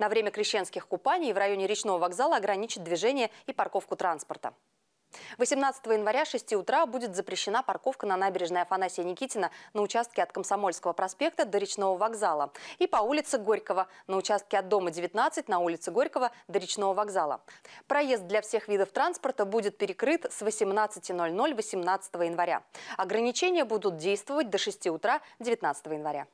На время крещенских купаний в районе речного вокзала ограничат движение и парковку транспорта. 18 января 6 утра будет запрещена парковка на набережной Афанасия Никитина на участке от Комсомольского проспекта до Речного вокзала и по улице Горького на участке от дома 19 на улице Горького до Речного вокзала. Проезд для всех видов транспорта будет перекрыт с 18.00 18 января. Ограничения будут действовать до 6 утра 19 января.